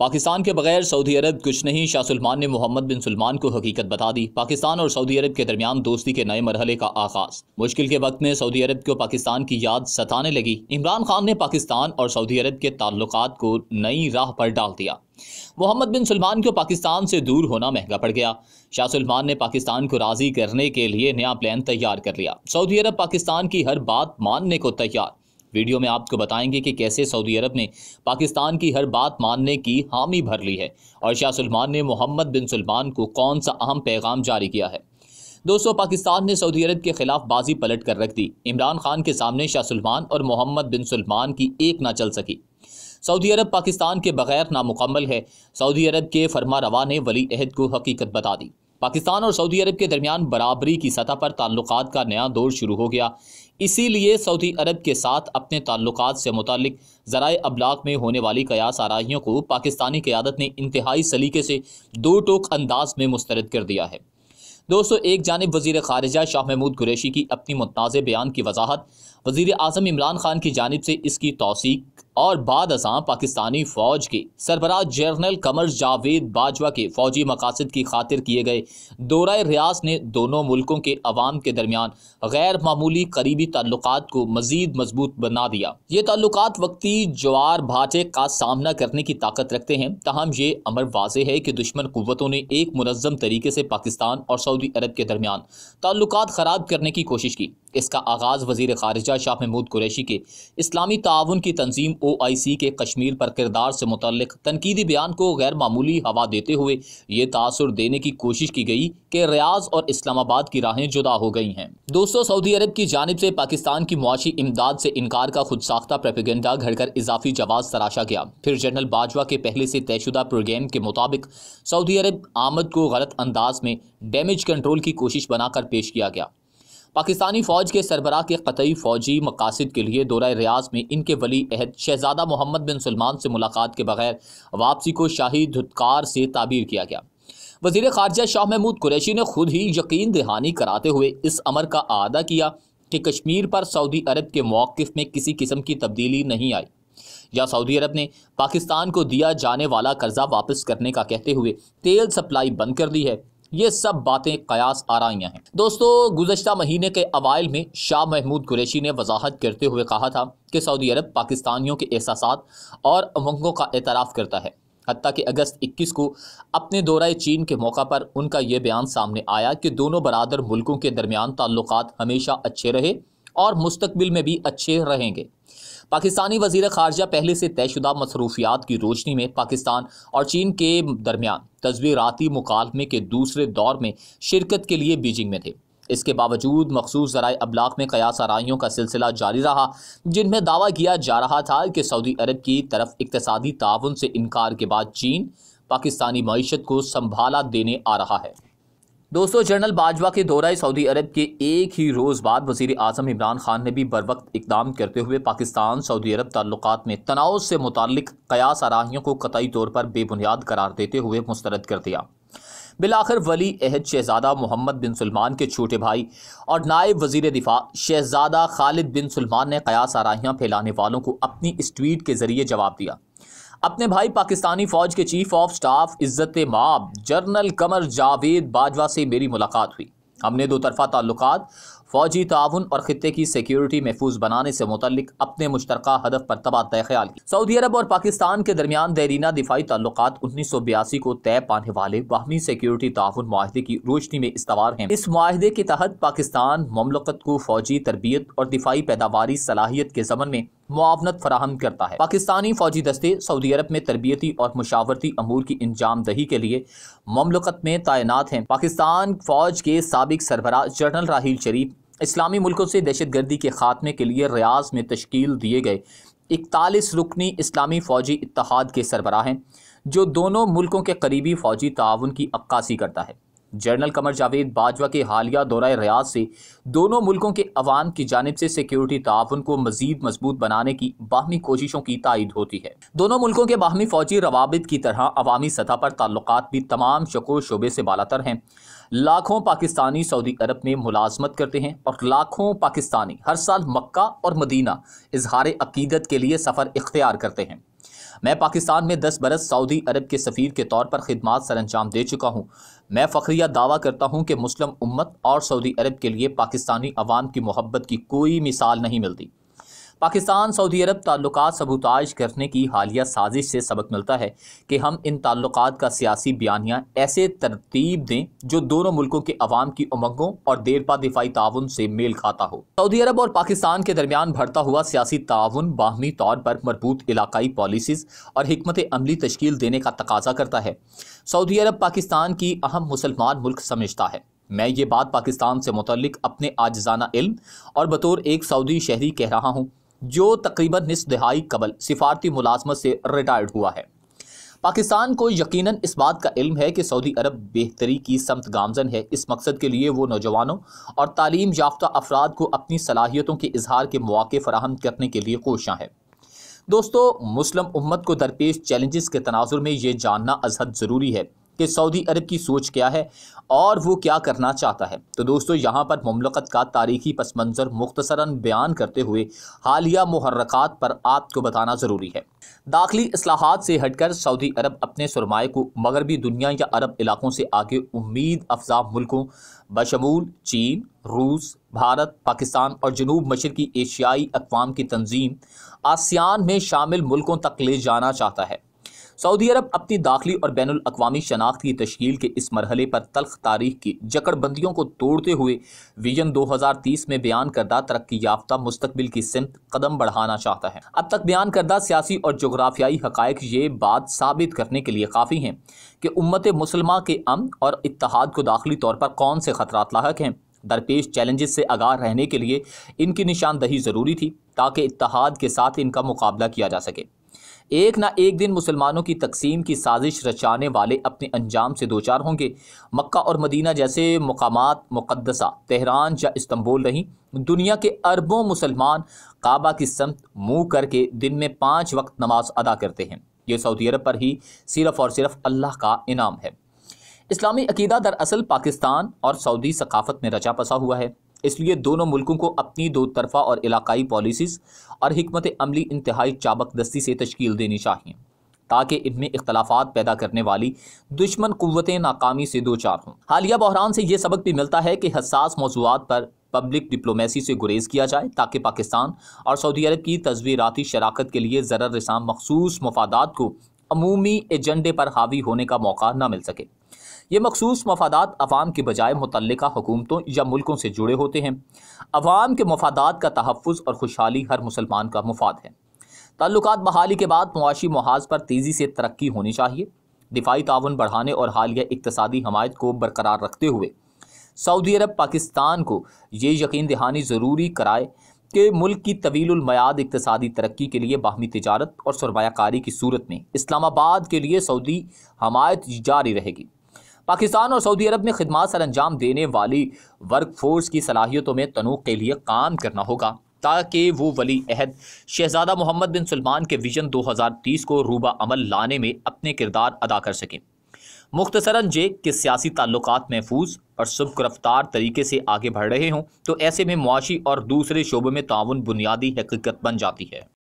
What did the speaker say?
पाकिस्तान के बगैर सऊदी अरब कुछ नहीं शाह सलमान ने मोहम्मद बिन सलमान को हकीकत बता दी पाकिस्तान और सऊदी अरब के दरमियान दोस्ती के नए मरहले का आगाज मुश्किल के वक्त में सऊदी अरब को पाकिस्तान की याद सताने लगी इमरान खान ने पाकिस्तान और सऊदी अरब के ताल्लुक को नई राह पर डाल दिया मोहम्मद बिन सलमान को पाकिस्तान से दूर होना महंगा पड़ गया शाह सलमान ने पाकिस्तान को राजी करने के लिए नया प्लान तैयार कर लिया सऊदी अरब पाकिस्तान की हर बात मानने को तैयार वीडियो में आपको बताएंगे कि कैसे सऊदी अरब ने पाकिस्तान की हर बात मानने की हामी भर ली है और शाह सलमान ने मोहम्मद बिन सलमान को कौन सा अहम पैगाम जारी किया है दोस्तों पाकिस्तान ने सऊदी अरब के खिलाफ बाजी पलट कर रख दी इमरान खान के सामने शाह सलमान और मोहम्मद बिन सलमान की एक ना चल सकी सऊदी अरब पाकिस्तान के बगैर नामुकम्मल है सऊदी अरब के फरमा रवा ने वली अहद को हकीकत बता दी पाकिस्तान और सऊदी अरब के दरमियान बराबरी की सतह पर ताल्लुक का नया दौर शुरू हो गया इसीलिए सऊदी अरब के साथ अपने ताल्लुक से मुतलिक ज़राए अबलाक में होने वाली कयास आराहियों को पाकिस्तानी क्यादत ने इंतहाई सलीके से दो टोक अंदाज में मुस्तरद कर दिया है दोस्तों एक जानब वजीर खारजा शाह महमूद कुरैशी की अपनी मुतनाज़ बयान की वजाहत वजीर अजम इमरान खान की जानब से इसकी तोसीक और बाद असा पाकिस्तानी फौज के सरबराह जनरल कमर जावेद बाजवा के फौजी मकासद की खातिर किए गए दौरा रियाज ने दोनों मुल्कों के अवाम के दरमियान गैर मामूली करीबी ताल्लुक को मजीद मजबूत बना दिया ये ताल्लुक वक्ती जवार भाटे का सामना करने की ताकत रखते हैं तहम ये अमर वाज है कि दुश्मन कुतों ने एक मनजम तरीके से पाकिस्तान और सऊदी अरब के दरमियान ताल्लुक खराब करने की कोशिश की इसका आगाज़ वजीर खारजा शाह महमूद कुरैशी के इस्लामी ताउन की तंजीम ओ आई सी के कश्मीर पर किरदार से मुतल तनकीदी बयान को गैर मामूली हवा देते हुए ये तासर देने की कोशिश की गई कि रियाज और इस्लामाबाद की राहें जुदा हो गई हैं दोस्तों सऊदी अरब की जानब से पाकिस्तान की मुआशी इमदाद से इनकार का खुद साख्ता प्रेपिगेंडा घड़कर इजाफी जवाब तराशा गया फिर जनरल बाजवा के पहले से तयशुदा प्रोग्राम के मुताबिक सऊदी अरब आमद को गलत अंदाज में डैमेज कंट्रोल की कोशिश बनाकर पेश किया गया पाकिस्तानी फ़ौज के सरबराह के कतई फ़ौजी मकासद के लिए दौरा रियाज में इनके वली अहद शहजादा मोहम्मद बिन सलमान से मुलाकात के बगैर वापसी को शाही धुतकार से ताबीर किया गया वजीर खारजा शाह महमूद कुरैशी ने खुद ही यकीन दहानी कराते हुए इस अमर का अदा किया कि कश्मीर पर सऊदी अरब के मौक़ में किसी किस्म की तब्दीली नहीं आई या सऊदी अरब ने पाकिस्तान को दिया जाने वाला कर्जा वापस करने का कहते हुए तेल सप्लाई बंद कर दी है ये सब बातें कयास आ रही हैं दोस्तों गुजशत महीने के अवाइल में शाह महमूद कुरैशी ने वजाहत करते हुए कहा था कि सऊदी अरब पाकिस्तानियों के एहसास और उमंगों का एतराफ़ करता है हती कि अगस्त 21 को अपने दौरा चीन के मौका पर उनका यह बयान सामने आया कि दोनों बरदर मुल्कों के दरमियान ताल्लुक हमेशा अच्छे रहे और मुस्तबिल में भी अच्छे रहेंगे पाकिस्तानी वजीर खारजा पहले से तयशुदा मसरूफियात की रोशनी में पाकिस्तान और चीन के दरमियान तस्वीराती मुकालमे के दूसरे दौर में शिरकत के लिए बीजिंग में थे इसके बावजूद मखसूस जराए अबलाक में कयास आरइयों का सिलसिला जारी रहा जिनमें दावा किया जा रहा था कि सऊदी अरब की तरफ इकतदी ताउन से इनकार के बाद चीन पाकिस्तानी मीशत को संभाला देने आ रहा है दोस्तों जनरल बाजवा के दौरा सऊदी अरब के एक ही रोज़ बाद वजीर अजम इमरान खान ने भी बर वक्त इकदाम करते हुए पाकिस्तान सऊदी अरब ताल्लुक में तनाव से मुतल कयास आराहियों को कतई तौर पर बेबुनियाद करार देते हुए मुस्तरद कर दिया बिलाखिर वली अहद शहजादा मोहम्मद बिन सलमान के छोटे भाई और नायब वजीर दिफा शहजादा खालिद बिन सलमान ने कयास आराहियाँ फैलाने वालों को अपनी इस ट्वीट के ज़रिए जवाब दिया अपने भाई पाकिस्तानी फ़ौज के चीफ ऑफ स्टाफ इज़्ज़त माब जनरल कमर जावेद बाजवा से मेरी मुलाकात हुई हमने दो तरफ़ा ताल्लुक फ़ौजी ताउन और ख़त्े की सिक्योरिटी महफूज बनाने से मुतलिक अपने मुश्तर हदफ पर तबादला ख्याल की सऊदी अरब और पाकिस्तान के दरमियान देरीना दिफाई ताल्लुक उन्नीस सौ बयासी को तय पाने वाले बाहमी सिक्योरिटी ताउन माहदे की रोशनी में इस्तवार हैं इस माहदे के तहत पाकिस्तान ममलकत को फ़ौजी तरबियत और दिफाई पैदावार सलाहियत के जमन में मुआवनत फराहम करता है पाकिस्तानी फौजी दस्ते सऊदी अरब में तरबियती और मुशावरती अमूर की इंजाम दही के लिए ममलकत में तैनात हैं पाकिस्तान फौज के सबक सरबरा जनरल राहील शरीफ इस्लामी मुल्कों से दहशत गर्दी के खात्मे के लिए रियाज में तश्कील दिए गए इकतालीस रुकनी इस्लामी फ़ौजी इतिहाद के सरबराह हैं जो दोनों मुल्कों के करीबी फ़ौजी ताउन की अक्कासी करता है जनरल कमर जावेद बाजवा के हालिया दौरा रियाज से दोनों मुल्कों के अवाम की जानब से सिक्योरिटी ताउन को मजीद मजबूत बनाने की बाहमी कोशिशों की तायद होती है दोनों मुल्कों के बाहमी फौजी रवाबित की तरह अवामी सतह पर ताल्लुक भी तमाम शको शोबे से बालातर हैं लाखों पाकिस्तानी सऊदी अरब में मुलाजमत करते हैं और लाखों पाकिस्तानी हर साल मक्का और मदीना इजहार अकीदत के लिए सफ़र इख्तियार करते हैं मैं पाकिस्तान में दस बरस सऊदी अरब के सफ़ीर के तौर पर खदमात सर अंजाम दे चुका हूँ मैं फ़खरिया दावा करता हूँ कि मुस्लिम उम्मत और सऊदी अरब के लिए पाकिस्तानी अवाम की मोहब्बत की कोई मिसाल नहीं मिलती पाकिस्तान सऊदी अरब ताल्लुक सबूताज करने की हालिया साजिश से सबक मिलता है कि हम इन ताल्लुक का सियासी बयानिया ऐसे तरतीब दें जो दोनों मुल्कों के अवाम की उमंगों और देरपा दिफाई ताउन से मेल खाता हो सऊदी अरब और पाकिस्तान के दरमियान बढ़ता हुआ सियासी ताउन बाहमी तौर पर मरबूत इलाकई पॉलिसीज और हमत अमली तश्ल देने का तकाजा करता है सऊदी अरब पाकिस्तान की अहम मुसलमान मुल्क समझता है मैं ये बात पाकिस्तान से मुतलक अपने आजाना इल्म और बतौर एक सऊदी शहरी कह रहा हूँ जो तकरीबन निस दहाई कबल सिफारती मुलाजमत से रिटायर्ड हुआ है पाकिस्तान को यकीनन इस बात का इल्म है कि सऊदी अरब बेहतरी की समत गामजन है इस मकसद के लिए वो नौजवानों और तालीम याफ्ता अफराद को अपनी सलाहियतों के इजहार के मौके फराहम करने के लिए कोशाँ हैं दोस्तों मुस्लिम उम्मत को दरपेश चैलेंजेस के तनाजुर में ये जानना अजहद ज़रूरी है कि सऊदी अरब की सोच क्या है और वो क्या करना चाहता है तो दोस्तों यहाँ पर ममलकत का तारीखी पस मंज़र मुख्तसरा बयान करते हुए हालिया महरक़ात पर आपको बताना ज़रूरी है दाखिली असलाहत से हटकर सऊदी अरब अपने सरमाए को मगरबी दुनिया या अरब इलाकों से आगे उम्मीद अफजा मुल्कों बशमूल चीन रूस भारत पाकिस्तान और जनूब मशरकी एशियाई अकवाम की तंजीम आसियान में शामिल मुल्कों तक ले जाना चाहता है सऊदी अरब अपनी दाखिली और बैन अवी शनाख्त की तश्ील के इस मरहले पर तलख तारीख की जकड़बंदियों को तोड़ते हुए विजन 2030 में बयान करदा तरक्की याफ्ता मुस्तबिल की सिमत कदम बढ़ाना चाहता है अब तक बयान करदा सियासी और जोग्राफियाई हक़ ये बात साबित करने के लिए काफ़ी हैं कि उम्मत मुसलमा के अम और इतिहाद को दाखिली तौर पर कौन से खतरात लाक हैं दरपेश चैलेंजेस से आगाह रहने के लिए इनकी निशानदही ज़रूरी थी ताकि इतिहाद के साथ इनका मुकाबला किया जा सके एक ना एक दिन मुसलमानों की तकसीम की साजिश रचाने वाले अपने अंजाम से दो चार होंगे मक्का और मदीना जैसे मकाम मुक़दसा तहरान या इस्तंबुल नहीं दुनिया के अरबों मुसलमान काबा की समत मुँह करके दिन में पाँच वक्त नमाज अदा करते हैं ये सऊदी अरब पर ही सिर्फ़ और सिर्फ अल्लाह का इनाम है इस्लामी अकीदा दरअसल पाकिस्तान और सऊदी सकाफत में रचा पसा हुआ है इसलिए दोनों मुल्कों को अपनी दो तरफा और इलाकई पॉलिसीज़ और हमत अमली इंतहाई चाबक दस्ती से तश्ील देनी चाहिए ताकि इनमें इख्तलाफा पैदा करने वाली दुश्मन क़वतें नाकामी से दो चार हों हालिया बहरान से यह सबक भी मिलता है कि हसास मौजूद पर पब्लिक डिप्लोमेसी से गुरेज किया जाए ताकि पाकिस्तान और सऊदी अरब की तस्वीराती शराकत के लिए ज़र रसाम मखसूस मफादात को अमूमी एजेंडे पर हावी होने का मौका न मिल सके ये मखसूस मफादा अवाम के बजाय मुतल हुकूमतों या मुल्कों से जुड़े होते हैं अवाम के मफादा का तहफ़ और खुशहाली हर मुसलमान का मुफाद है ताल्लुक बहाली के बाद मुआशी महाज पर तेज़ी से तरक्की होनी चाहिए दिफाई ताउन बढ़ाने और हालिया इकतसदी हमायत को बरकरार रखते हुए सऊदी अरब पाकिस्तान को ये यकीन दहानी ज़रूरी कराए कि मुल्क की तवीलमयाद इकतसादी तरक्की के लिए बाहमी तजारत और सरमाकारी की सूरत में इस्लामाबाद के लिए सऊदी हमायत जारी रहेगी पाकिस्तान और सऊदी अरब में खदमात सर अंजाम देने वाली वर्क फोर्स की सलाहियतों में तनु के लिए काम करना होगा ताकि वो वली अहद शहजादा मोहम्मद बिन सलमान के विजन 2030 को रूबा अमल लाने में अपने किरदार अदा कर सकें मुख्तसरा जे के सियासी ताल्लुक महफूज और सबक रफ्तार तरीके से आगे बढ़ रहे हों तो ऐसे में मुआशी और दूसरे शोबों में ताउन बुनियादी हकीकत बन जाती है